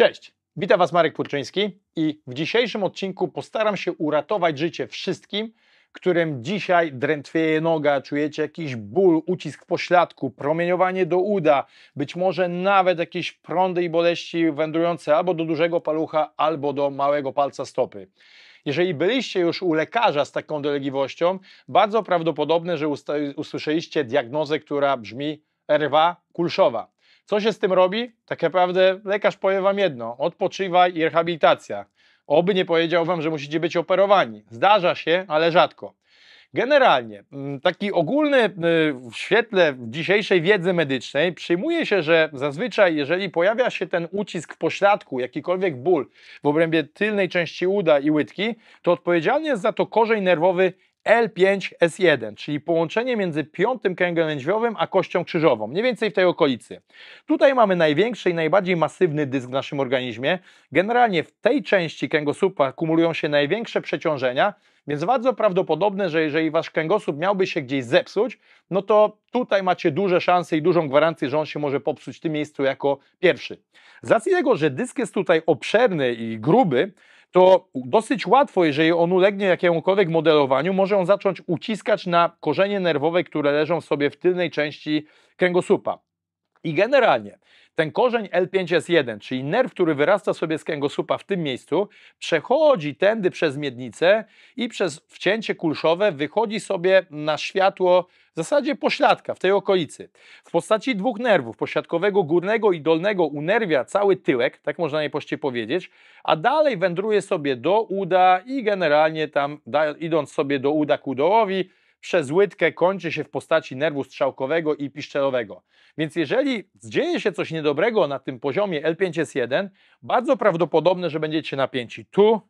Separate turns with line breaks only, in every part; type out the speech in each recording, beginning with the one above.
Cześć, witam Was Marek Purczyński i w dzisiejszym odcinku postaram się uratować życie wszystkim, którym dzisiaj drętwieje noga, czujecie jakiś ból, ucisk pośladku, promieniowanie do uda, być może nawet jakieś prądy i boleści wędrujące albo do dużego palucha, albo do małego palca stopy. Jeżeli byliście już u lekarza z taką dolegliwością, bardzo prawdopodobne, że usłyszeliście diagnozę, która brzmi RWA kulszowa. Co się z tym robi? Tak naprawdę lekarz powie Wam jedno: odpoczywaj i rehabilitacja. Oby nie powiedział Wam, że musicie być operowani. Zdarza się, ale rzadko. Generalnie, mm, taki ogólny y, w świetle dzisiejszej wiedzy medycznej przyjmuje się, że zazwyczaj, jeżeli pojawia się ten ucisk w pośladku, jakikolwiek ból w obrębie tylnej części uda i łydki, to odpowiedzialny jest za to korzeń nerwowy L5 S1, czyli połączenie między piątym kręgiem lędźwiowym a kością krzyżową, mniej więcej w tej okolicy. Tutaj mamy największy i najbardziej masywny dysk w naszym organizmie. Generalnie w tej części kręgosłupa kumulują się największe przeciążenia, więc bardzo prawdopodobne, że jeżeli wasz kręgosłup miałby się gdzieś zepsuć, no to tutaj macie duże szanse i dużą gwarancję, że on się może popsuć w tym miejscu jako pierwszy. Z racji tego, że dysk jest tutaj obszerny i gruby, to dosyć łatwo, jeżeli on ulegnie jakiemukolwiek modelowaniu, może on zacząć uciskać na korzenie nerwowe, które leżą sobie w tylnej części kręgosłupa. I generalnie ten korzeń L5S1, czyli nerw, który wyrasta sobie z kręgosłupa w tym miejscu, przechodzi tędy przez miednicę i przez wcięcie kulszowe wychodzi sobie na światło w zasadzie pośladka w tej okolicy. W postaci dwóch nerwów, pośladkowego górnego i dolnego unerwia cały tyłek, tak można najprościej powiedzieć, a dalej wędruje sobie do uda i generalnie tam idąc sobie do uda ku dołowi, przez łydkę kończy się w postaci nerwu strzałkowego i piszczelowego. Więc jeżeli dzieje się coś niedobrego na tym poziomie L5S1, bardzo prawdopodobne, że będziecie napięci tu,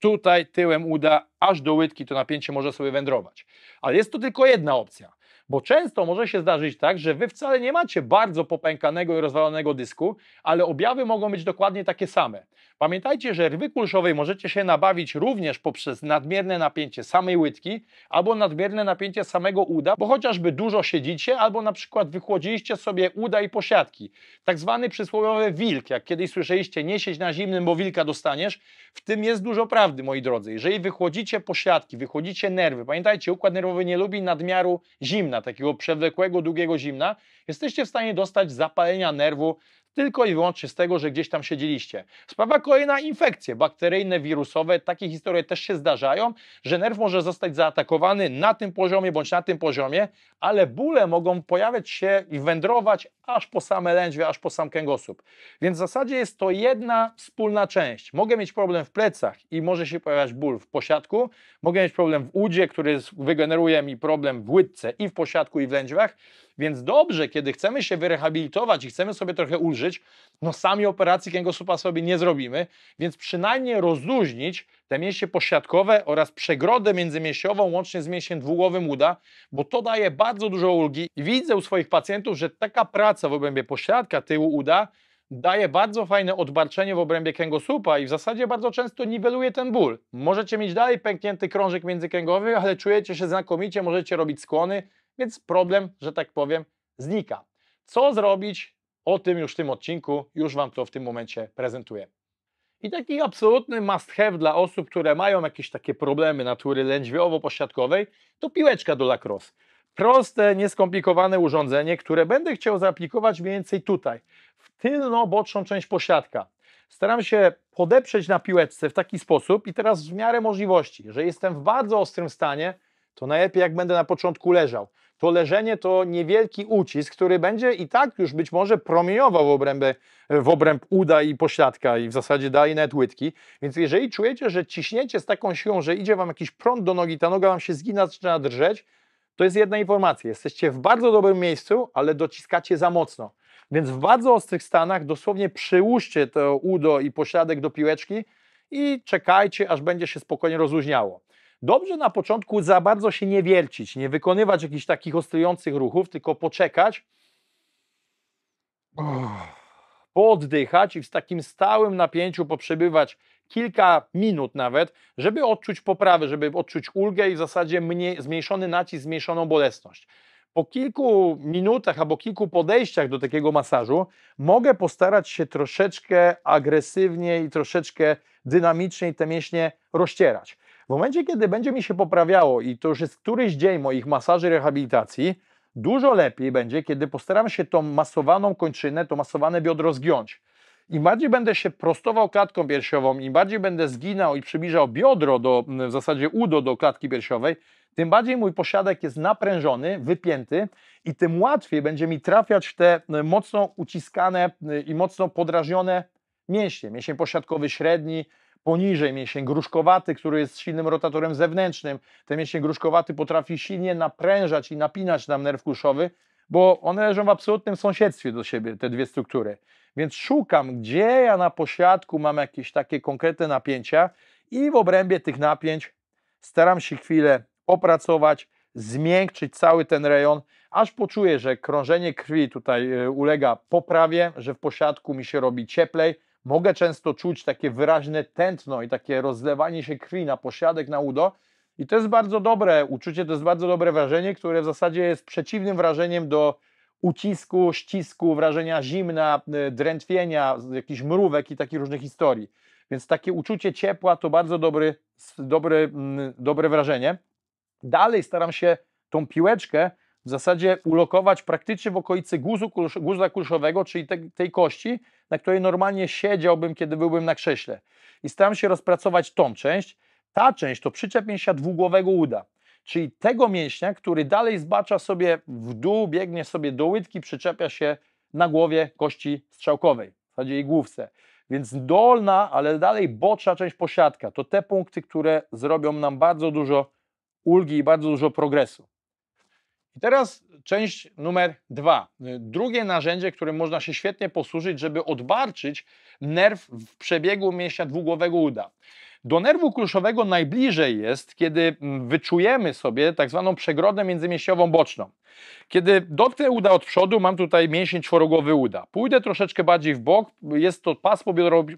tutaj, tyłem uda, aż do łydki to napięcie może sobie wędrować. Ale jest to tylko jedna opcja. Bo często może się zdarzyć tak, że wy wcale nie macie bardzo popękanego i rozwalonego dysku, ale objawy mogą być dokładnie takie same. Pamiętajcie, że rwy kulszowej możecie się nabawić również poprzez nadmierne napięcie samej łydki albo nadmierne napięcie samego uda, bo chociażby dużo siedzicie albo na przykład wychłodziliście sobie uda i posiadki. Tak zwany przysłowiowy wilk, jak kiedyś słyszeliście, nie siedź na zimnym, bo wilka dostaniesz. W tym jest dużo prawdy, moi drodzy. Jeżeli wychłodzicie posiadki, wychłodzicie nerwy, pamiętajcie, układ nerwowy nie lubi nadmiaru zimna, zimna, takiego przewlekłego, długiego zimna, jesteście w stanie dostać zapalenia nerwu tylko i wyłącznie z tego, że gdzieś tam siedzieliście. Sprawa kolejna, infekcje bakteryjne, wirusowe, takie historie też się zdarzają, że nerw może zostać zaatakowany na tym poziomie bądź na tym poziomie, ale bóle mogą pojawiać się i wędrować aż po same lędźwie, aż po sam kęgosłup. Więc w zasadzie jest to jedna wspólna część. Mogę mieć problem w plecach i może się pojawiać ból w posiadku, mogę mieć problem w udzie, który wygeneruje mi problem w łydce i w posiadku i w lędźwiach, więc dobrze, kiedy chcemy się wyrehabilitować i chcemy sobie trochę ulżyć, no sami operacji kręgosłupa sobie nie zrobimy, więc przynajmniej rozluźnić te mięśnie posiadkowe oraz przegrodę międzymięśniową łącznie z mięśniem dwugłowym uda, bo to daje bardzo dużo ulgi i widzę u swoich pacjentów, że taka praca w obrębie pośladka, tyłu uda daje bardzo fajne odbarczenie w obrębie kręgosłupa i w zasadzie bardzo często niweluje ten ból. Możecie mieć dalej pęknięty krążek międzykręgowy, ale czujecie się znakomicie, możecie robić skłony, więc problem, że tak powiem, znika. Co zrobić o tym już w tym odcinku, już Wam to w tym momencie prezentuję. I taki absolutny must have dla osób, które mają jakieś takie problemy natury lędźwiowo posiadkowej to piłeczka do lacrosse. Proste, nieskomplikowane urządzenie, które będę chciał zaaplikować mniej więcej tutaj, w tylno-boczną część posiadka. Staram się podeprzeć na piłeczce w taki sposób i teraz w miarę możliwości, że jestem w bardzo ostrym stanie, to najlepiej jak będę na początku leżał to leżenie to niewielki ucisk, który będzie i tak już być może promieniował w, obrębę, w obręb uda i pośladka i w zasadzie dalej nawet łydki. Więc jeżeli czujecie, że ciśniecie z taką siłą, że idzie Wam jakiś prąd do nogi, ta noga Wam się zgina, zaczyna drżeć, to jest jedna informacja. Jesteście w bardzo dobrym miejscu, ale dociskacie za mocno. Więc w bardzo ostrych stanach dosłownie przyłóżcie to udo i pośladek do piłeczki i czekajcie, aż będzie się spokojnie rozluźniało. Dobrze na początku za bardzo się nie wiercić, nie wykonywać jakichś takich ostryjących ruchów, tylko poczekać, pooddychać i w takim stałym napięciu poprzebywać kilka minut nawet, żeby odczuć poprawę, żeby odczuć ulgę i w zasadzie mniej, zmniejszony nacisk, zmniejszoną bolesność. Po kilku minutach albo kilku podejściach do takiego masażu mogę postarać się troszeczkę agresywniej i troszeczkę dynamiczniej te mięśnie rozcierać. W momencie, kiedy będzie mi się poprawiało i to już jest któryś dzień moich masaży rehabilitacji, dużo lepiej będzie, kiedy postaram się tą masowaną kończynę, to masowane biodro zgiąć. Im bardziej będę się prostował klatką piersiową, im bardziej będę zginał i przybliżał biodro do, mm, w zasadzie udo do klatki piersiowej, tym bardziej mój posiadek jest naprężony, wypięty i tym łatwiej będzie mi trafiać w te mm, mocno uciskane y, i mocno podrażnione mięśnie. Mięsień posiadkowy średni, poniżej, mięsień gruszkowaty, który jest silnym rotatorem zewnętrznym. Ten mięsień gruszkowaty potrafi silnie naprężać i napinać nam nerw kuszowy, bo one leżą w absolutnym sąsiedztwie do siebie, te dwie struktury. Więc szukam, gdzie ja na posiadku mam jakieś takie konkretne napięcia i w obrębie tych napięć staram się chwilę opracować, zmiękczyć cały ten rejon, aż poczuję, że krążenie krwi tutaj e, ulega poprawie, że w posiadku mi się robi cieplej, Mogę często czuć takie wyraźne tętno i takie rozlewanie się krwi na posiadek, na udo. I to jest bardzo dobre uczucie, to jest bardzo dobre wrażenie, które w zasadzie jest przeciwnym wrażeniem do ucisku, ścisku, wrażenia zimna, y, drętwienia, jakichś mrówek i takich różnych historii. Więc takie uczucie ciepła to bardzo dobry, dobry, mm, dobre wrażenie. Dalej staram się tą piłeczkę w zasadzie ulokować praktycznie w okolicy guzu, guza kulszowego, czyli te, tej kości, na której normalnie siedziałbym, kiedy byłbym na krześle. I staram się rozpracować tą część. Ta część to przyczep mięśnia dwugłowego uda, czyli tego mięśnia, który dalej zbacza sobie w dół, biegnie sobie do łydki, przyczepia się na głowie kości strzałkowej, w zasadzie jej główce. Więc dolna, ale dalej boczna część posiadka to te punkty, które zrobią nam bardzo dużo ulgi i bardzo dużo progresu. I teraz część numer dwa. Drugie narzędzie, którym można się świetnie posłużyć, żeby odbarczyć nerw w przebiegu mięśnia dwugłowego uda. Do nerwu kruszowego najbliżej jest, kiedy mm, wyczujemy sobie tak zwaną przegrodę międzymięśniową boczną. Kiedy dotknę uda od przodu, mam tutaj mięsień czworogłowy uda. Pójdę troszeczkę bardziej w bok, jest to pasmo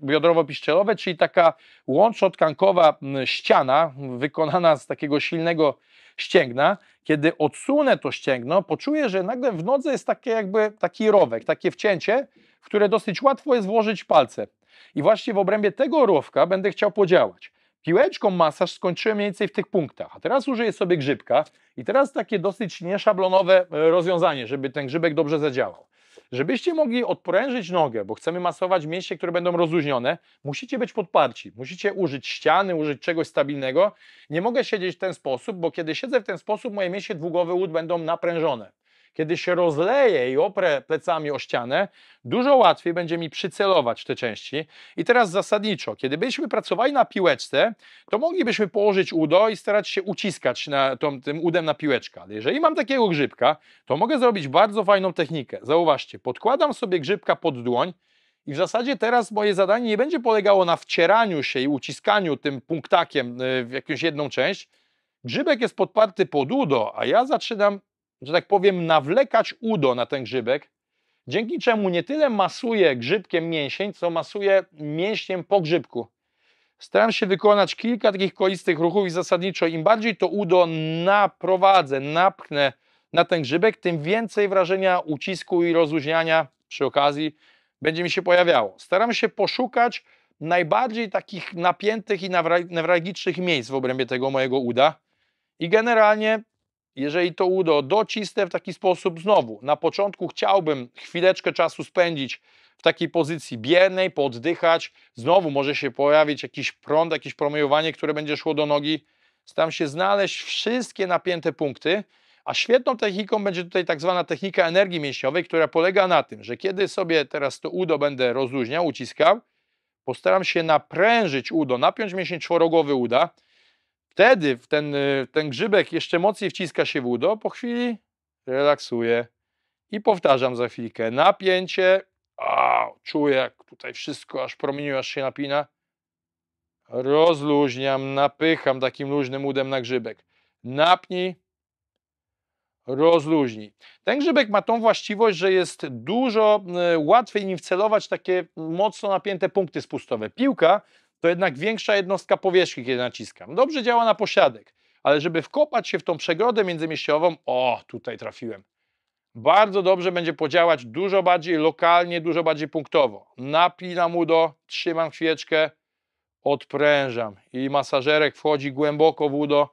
biodrowo-piszczelowe, czyli taka łączotkankowa mm, ściana wykonana z takiego silnego ścięgna. Kiedy odsunę to ścięgno, poczuję, że nagle w nodze jest takie jakby taki rowek, takie wcięcie, w które dosyć łatwo jest włożyć palce. I właśnie w obrębie tego rowka będę chciał podziałać. Piłeczką masaż skończyłem mniej więcej w tych punktach, a teraz użyję sobie grzybka i teraz takie dosyć nieszablonowe e, rozwiązanie, żeby ten grzybek dobrze zadziałał. Żebyście mogli odprężyć nogę, bo chcemy masować mięśnie, które będą rozluźnione, musicie być podparci. Musicie użyć ściany, użyć czegoś stabilnego. Nie mogę siedzieć w ten sposób, bo kiedy siedzę w ten sposób, moje mięśnie dwugłowy łód będą naprężone. Kiedy się rozleję i oprę plecami o ścianę, dużo łatwiej będzie mi przycelować te części. I teraz zasadniczo, kiedy byśmy pracowali na piłeczce, to moglibyśmy położyć udo i starać się uciskać na, tą, tym udem na piłeczkę. Ale jeżeli mam takiego grzybka, to mogę zrobić bardzo fajną technikę. Zauważcie, podkładam sobie grzybka pod dłoń, i w zasadzie teraz moje zadanie nie będzie polegało na wcieraniu się i uciskaniu tym punktakiem y, w jakąś jedną część. Grzybek jest podparty pod udo, a ja zaczynam że tak powiem, nawlekać udo na ten grzybek, dzięki czemu nie tyle masuje grzybkiem mięsień, co masuje mięśniem po grzybku. Staram się wykonać kilka takich kolistych ruchów i zasadniczo im bardziej to udo naprowadzę, napchnę na ten grzybek, tym więcej wrażenia ucisku i rozluźniania przy okazji będzie mi się pojawiało. Staram się poszukać najbardziej takich napiętych i newralgicznych miejsc w obrębie tego mojego uda i generalnie jeżeli to udo docisnę w taki sposób znowu, na początku chciałbym chwileczkę czasu spędzić w takiej pozycji biernej, poddychać, znowu może się pojawić jakiś prąd, jakieś promieniowanie, które będzie szło do nogi. Staram się znaleźć wszystkie napięte punkty, a świetną techniką będzie tutaj tak zwana technika energii mięśniowej, która polega na tym, że kiedy sobie teraz to udo będę rozluźniał, uciskał, postaram się naprężyć udo, napiąć mięsień czworogowy uda, Wtedy ten, y, ten grzybek jeszcze mocniej wciska się w udo, po chwili relaksuję i powtarzam za chwilkę. Napięcie, a, czuję jak tutaj wszystko aż promieniuje, aż się napina. Rozluźniam, napycham takim luźnym udem na grzybek. Napnij, rozluźnij. Ten grzybek ma tą właściwość, że jest dużo y, łatwiej nim wcelować takie mocno napięte punkty spustowe. Piłka to jednak większa jednostka powierzchni, kiedy naciskam. Dobrze działa na posiadek, ale żeby wkopać się w tą przegrodę międzymieściową, o, tutaj trafiłem. Bardzo dobrze będzie podziałać dużo bardziej lokalnie, dużo bardziej punktowo. Napinam udo, trzymam świeczkę, odprężam i masażerek wchodzi głęboko w udo.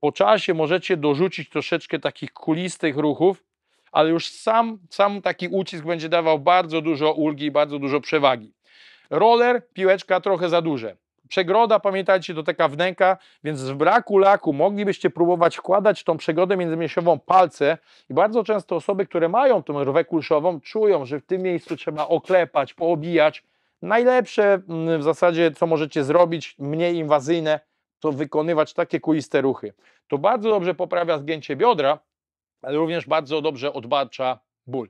Po czasie możecie dorzucić troszeczkę takich kulistych ruchów, ale już sam, sam taki ucisk będzie dawał bardzo dużo ulgi i bardzo dużo przewagi. Roller, piłeczka trochę za duże. Przegroda, pamiętajcie, to taka wnęka, więc z braku laku moglibyście próbować wkładać tą przegrodę międzymiesiową palce i bardzo często osoby, które mają tą rwę kulszową, czują, że w tym miejscu trzeba oklepać, poobijać. Najlepsze mm, w zasadzie, co możecie zrobić, mniej inwazyjne, to wykonywać takie kuliste ruchy. To bardzo dobrze poprawia zgięcie biodra, ale również bardzo dobrze odbacza ból.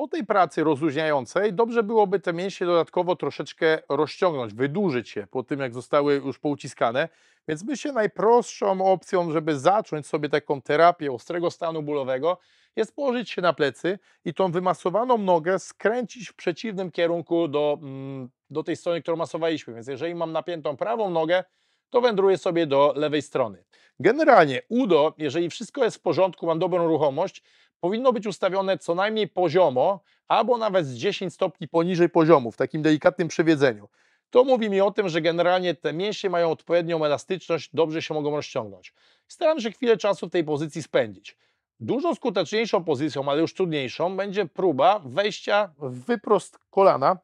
Po tej pracy rozluźniającej dobrze byłoby te mięśnie dodatkowo troszeczkę rozciągnąć, wydłużyć je po tym, jak zostały już pouciskane. Więc myślę, najprostszą opcją, żeby zacząć sobie taką terapię ostrego stanu bólowego, jest położyć się na plecy i tą wymasowaną nogę skręcić w przeciwnym kierunku do, mm, do tej strony, którą masowaliśmy. Więc jeżeli mam napiętą prawą nogę, to wędruję sobie do lewej strony. Generalnie udo, jeżeli wszystko jest w porządku, mam dobrą ruchomość, powinno być ustawione co najmniej poziomo, albo nawet z 10 stopni poniżej poziomu, w takim delikatnym przewiedzeniu. To mówi mi o tym, że generalnie te mięśnie mają odpowiednią elastyczność, dobrze się mogą rozciągnąć. Staram się chwilę czasu w tej pozycji spędzić. Dużo skuteczniejszą pozycją, ale już trudniejszą, będzie próba wejścia w wyprost kolana.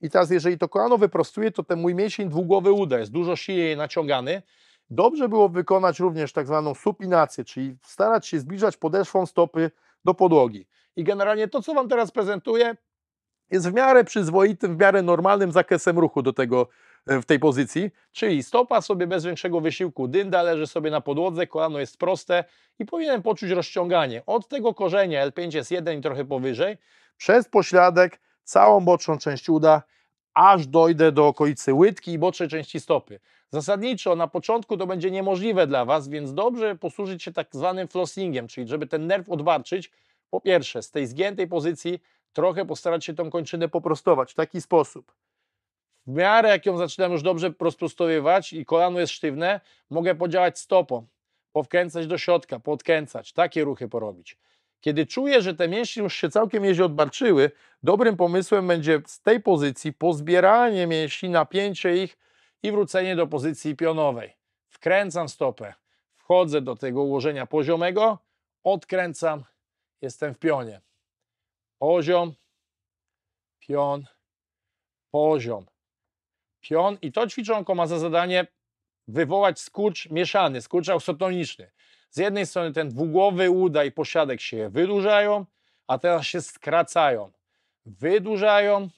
I teraz, jeżeli to kolano wyprostuje, to ten mój mięsień dwugłowy uda jest dużo silniej naciągany. Dobrze było wykonać również tak zwaną supinację, czyli starać się zbliżać podeszwą stopy do podłogi. I generalnie to, co Wam teraz prezentuję, jest w miarę przyzwoitym, w miarę normalnym zakresem ruchu do tego e, w tej pozycji, czyli stopa sobie bez większego wysiłku, dynda leży sobie na podłodze, kolano jest proste i powinienem poczuć rozciąganie. Od tego korzenia L5 jest jeden i trochę powyżej, przez pośladek, całą boczną część uda, aż dojdę do okolicy łydki i bocznej części stopy. Zasadniczo na początku to będzie niemożliwe dla Was, więc dobrze posłużyć się tak zwanym flossingiem, czyli żeby ten nerw odwarczyć. po pierwsze z tej zgiętej pozycji trochę postarać się tą kończynę poprostować w taki sposób. W miarę jak ją zaczynam już dobrze rozprostowywać i kolano jest sztywne, mogę podziałać stopą, powkręcać do środka, podkręcać, takie ruchy porobić. Kiedy czuję, że te mięśnie już się całkiem jeździ odbarczyły, dobrym pomysłem będzie z tej pozycji pozbieranie mięśni, napięcie ich i wrócenie do pozycji pionowej. Wkręcam stopę, wchodzę do tego ułożenia poziomego, odkręcam, jestem w pionie. Poziom, pion, poziom, pion. I to ćwiczonko ma za zadanie wywołać skurcz mieszany, skurcz autotoniczny. Z jednej strony ten dwugłowy uda i posiadek się wydłużają, a teraz się skracają. Wydłużają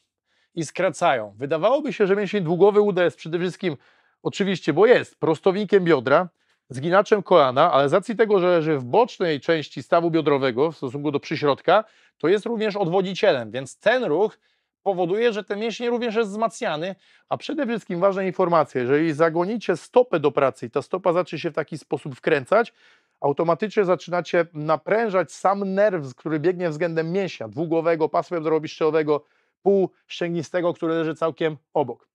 i skracają. Wydawałoby się, że mięsień dwugłowy uda jest przede wszystkim, oczywiście, bo jest prostownikiem biodra, zginaczem kolana, ale z racji tego, że leży w bocznej części stawu biodrowego w stosunku do przyśrodka, to jest również odwodzicielem, więc ten ruch powoduje, że ten mięsień również jest wzmacniany, a przede wszystkim ważna informacja, jeżeli zagonicie stopę do pracy i ta stopa zacznie się w taki sposób wkręcać, automatycznie zaczynacie naprężać sam nerw, który biegnie względem mięśnia dwugłowego, pasma pół półszczęgnistego, który leży całkiem obok.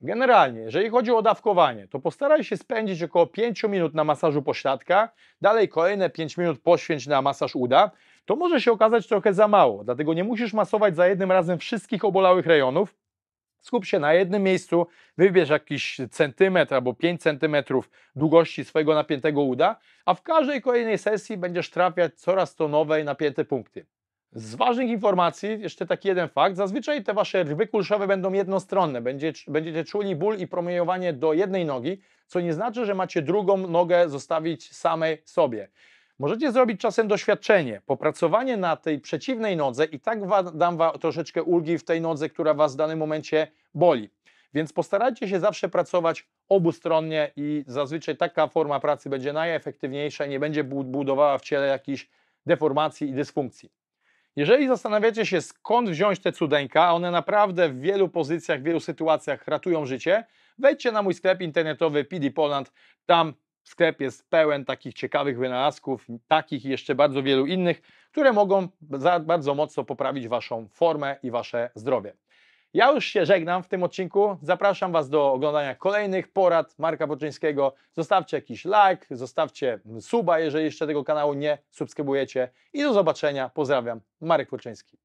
Generalnie, jeżeli chodzi o dawkowanie, to postaraj się spędzić około 5 minut na masażu pośladka, dalej kolejne 5 minut poświęć na masaż uda. To może się okazać trochę za mało, dlatego nie musisz masować za jednym razem wszystkich obolałych rejonów. Skup się na jednym miejscu, wybierz jakiś centymetr albo 5 centymetrów długości swojego napiętego uda, a w każdej kolejnej sesji będziesz trafiać coraz to nowe napięte punkty. Z ważnych informacji, jeszcze taki jeden fakt, zazwyczaj te wasze rwy kulszowe będą jednostronne, będziecie, będziecie czuli ból i promieniowanie do jednej nogi, co nie znaczy, że macie drugą nogę zostawić samej sobie. Możecie zrobić czasem doświadczenie, popracowanie na tej przeciwnej nodze i tak wa, dam Wam troszeczkę ulgi w tej nodze, która Was w danym momencie boli. Więc postarajcie się zawsze pracować obustronnie i zazwyczaj taka forma pracy będzie najefektywniejsza i nie będzie budowała w ciele jakichś deformacji i dysfunkcji. Jeżeli zastanawiacie się, skąd wziąć te cudeńka, a one naprawdę w wielu pozycjach, w wielu sytuacjach ratują życie, wejdźcie na mój sklep internetowy PD Poland. Tam Sklep jest pełen takich ciekawych wynalazków, takich i jeszcze bardzo wielu innych, które mogą bardzo mocno poprawić Waszą formę i Wasze zdrowie. Ja już się żegnam w tym odcinku. Zapraszam Was do oglądania kolejnych porad Marka Boczyńskiego. Zostawcie jakiś like, zostawcie suba, jeżeli jeszcze tego kanału nie subskrybujecie. I do zobaczenia. Pozdrawiam. Marek Boczyński.